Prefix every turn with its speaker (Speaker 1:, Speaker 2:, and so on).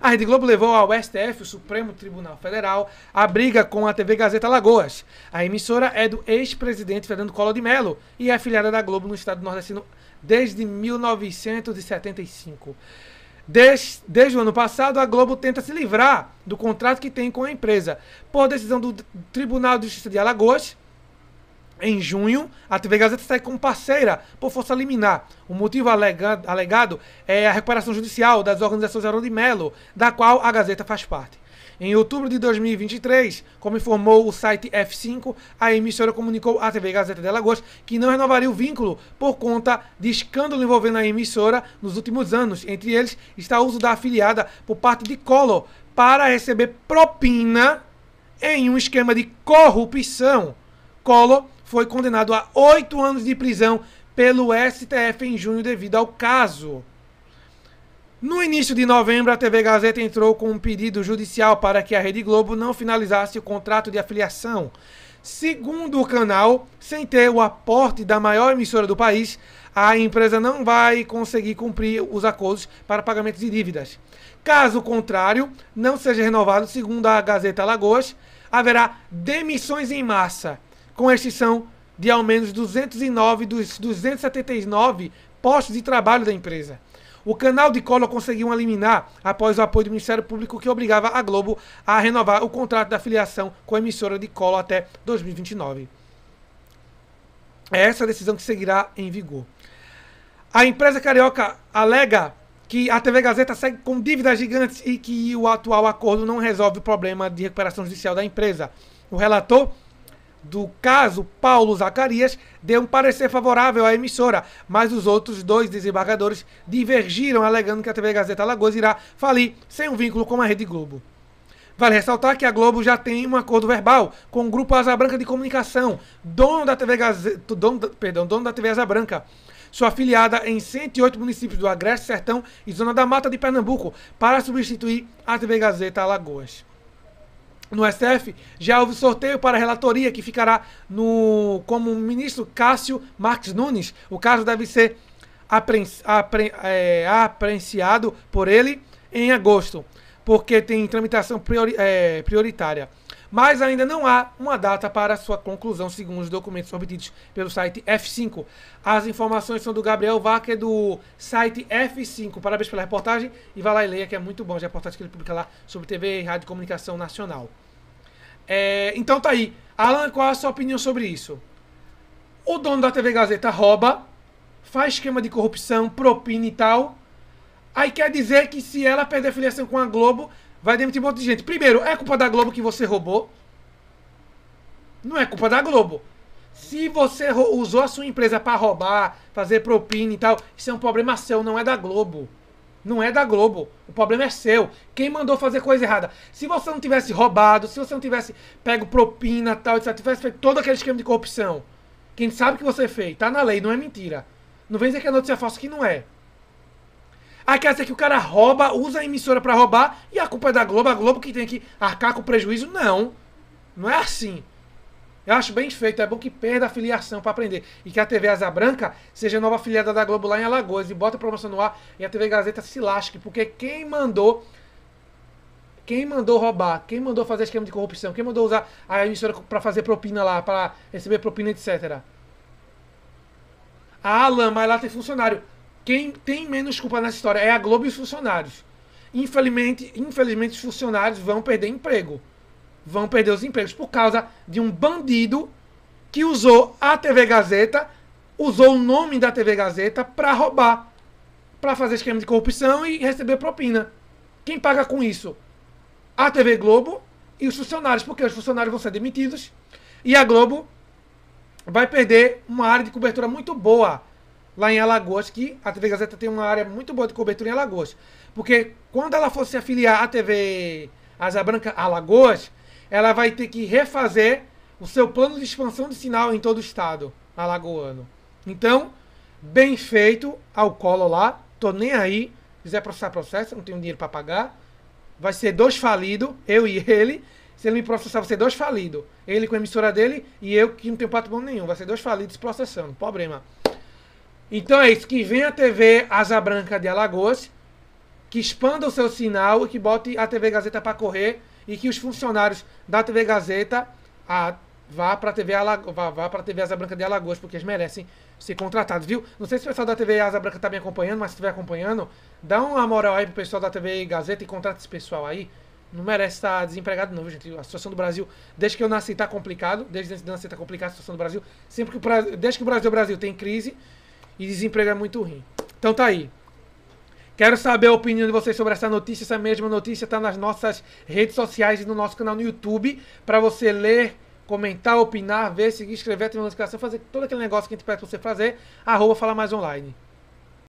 Speaker 1: A Rede Globo levou ao STF, o Supremo Tribunal Federal, a briga com a TV Gazeta Lagoas. A emissora é do ex-presidente Fernando Collor de Mello e é afiliada da Globo no estado nordestino desde 1975. Desde, desde, o ano passado, a Globo tenta se livrar do contrato que tem com a empresa. Por decisão do Tribunal de Justiça de Alagoas, em junho, a TV Gazeta sai como parceira por força liminar. O motivo alegado, alegado é a recuperação judicial das organizações Arão de Melo, da qual a Gazeta faz parte. Em outubro de 2023, como informou o site F5, a emissora comunicou à TV Gazeta de Alagoas que não renovaria o vínculo por conta de escândalo envolvendo a emissora nos últimos anos. Entre eles está o uso da afiliada por parte de Collor para receber propina em um esquema de corrupção. Collor foi condenado a oito anos de prisão pelo STF em junho devido ao caso. No início de novembro, a TV Gazeta entrou com um pedido judicial para que a Rede Globo não finalizasse o contrato de afiliação. Segundo o canal, sem ter o aporte da maior emissora do país, a empresa não vai conseguir cumprir os acordos para pagamentos de dívidas. Caso contrário, não seja renovado, segundo a Gazeta Lagoas, haverá demissões em massa com exceção de ao menos 209 dos 279 postos de trabalho da empresa. O canal de Collor conseguiu uma liminar após o apoio do Ministério Público que obrigava a Globo a renovar o contrato da filiação com a emissora de Collor até 2029. É essa a decisão que seguirá em vigor. A empresa carioca alega que a TV Gazeta segue com dívidas gigantes e que o atual acordo não resolve o problema de recuperação judicial da empresa. O relator do caso, Paulo Zacarias deu um parecer favorável à emissora, mas os outros dois desembargadores divergiram, alegando que a TV Gazeta Lagoas irá falir sem um vínculo com a Rede Globo. Vale ressaltar que a Globo já tem um acordo verbal com o grupo Asa Branca de Comunicação, dono da TV Gazeta, dono, perdão, dono da TV Asa Branca, sua afiliada em 108 municípios do Agreste, Sertão e Zona da Mata de Pernambuco, para substituir a TV Gazeta Alagoas no STF, já houve sorteio para a relatoria que ficará no como ministro Cássio Marques Nunes. O caso deve ser apren, é, apreciado por ele em agosto, porque tem tramitação priori, é, prioritária. Mas ainda não há uma data para sua conclusão, segundo os documentos obtidos pelo site F5. As informações são do Gabriel Vaca do site F5. Parabéns pela reportagem e vá lá e leia, que é muito bom. Já a é reportagem que ele publica lá sobre TV e Rádio Comunicação Nacional. É, então tá aí. Alan, qual é a sua opinião sobre isso? O dono da TV Gazeta rouba, faz esquema de corrupção, propina e tal. Aí quer dizer que se ela perder filiação com a Globo, vai demitir um monte de gente. Primeiro, é culpa da Globo que você roubou? Não é culpa da Globo. Se você usou a sua empresa para roubar, fazer propina e tal, isso é um problema seu, não é da Globo. Não é da Globo. O problema é seu. Quem mandou fazer coisa errada? Se você não tivesse roubado, se você não tivesse pego propina, tal, etc, tivesse feito todo aquele esquema de corrupção, quem sabe que você fez, tá na lei, não é mentira. Não vem dizer que a notícia é falsa que não é. Aí quer dizer que o cara rouba, usa a emissora para roubar e a culpa é da Globo, a Globo que tem que arcar com o prejuízo? Não. Não é assim. Eu acho bem feito, é bom que perda a filiação para aprender. E que a TV Asa Branca seja nova afiliada da Globo lá em Alagoas e bota a promoção no ar e a TV Gazeta se lasque, porque quem mandou quem mandou roubar, quem mandou fazer esquema de corrupção, quem mandou usar a emissora para fazer propina lá, para receber propina, etc. A Alan, mas lá tem funcionário. Quem tem menos culpa nessa história é a Globo e os funcionários. Infelizmente, infelizmente os funcionários vão perder emprego vão perder os empregos por causa de um bandido que usou a TV Gazeta, usou o nome da TV Gazeta para roubar, para fazer esquema de corrupção e receber propina. Quem paga com isso? A TV Globo e os funcionários, porque os funcionários vão ser demitidos e a Globo vai perder uma área de cobertura muito boa lá em Alagoas, que a TV Gazeta tem uma área muito boa de cobertura em Alagoas. Porque quando ela fosse afiliar à TV Asa Branca Alagoas, ela vai ter que refazer o seu plano de expansão de sinal em todo o estado alagoano. Então, bem feito ao colo lá, tô nem aí, quiser processar, processo, não tenho dinheiro para pagar. Vai ser dois falido, eu e ele. Se ele me processar, vai ser dois falido. Ele com a emissora dele e eu que não tenho patrimônio nenhum. Vai ser dois falidos processando, problema. Então é isso, que vem a TV Asa Branca de Alagoas, que expanda o seu sinal e que bote a TV Gazeta para correr e que os funcionários da TV Gazeta a, vá para a TV, Alago, vá, vá TV Asa Branca de Alagoas, porque eles merecem ser contratados, viu? Não sei se o pessoal da TV Asa Branca está me acompanhando, mas se estiver acompanhando, dá uma moral aí pro pessoal da TV Gazeta e contrata esse pessoal aí. Não merece estar tá desempregado, não, gente. A situação do Brasil, desde que eu nasci, está complicado. Desde que eu nasci, está complicada a situação do Brasil. Sempre que o Brasil, desde que o Brasil, o é Brasil tem crise e desemprego é muito ruim. Então tá aí. Quero saber a opinião de vocês sobre essa notícia. Essa mesma notícia está nas nossas redes sociais e no nosso canal no YouTube para você ler, comentar, opinar, ver, seguir, escrever, ativar a notificação, fazer todo aquele negócio que a gente pede para você fazer. Arroba Falar Mais Online.